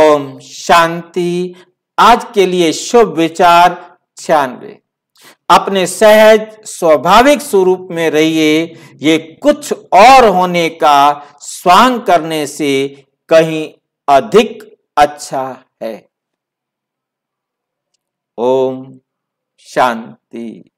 ओम शांति आज के लिए शुभ विचार छियानवे अपने सहज स्वाभाविक स्वरूप में रहिए ये कुछ और होने का स्वांग करने से कहीं अधिक अच्छा है ओम शांति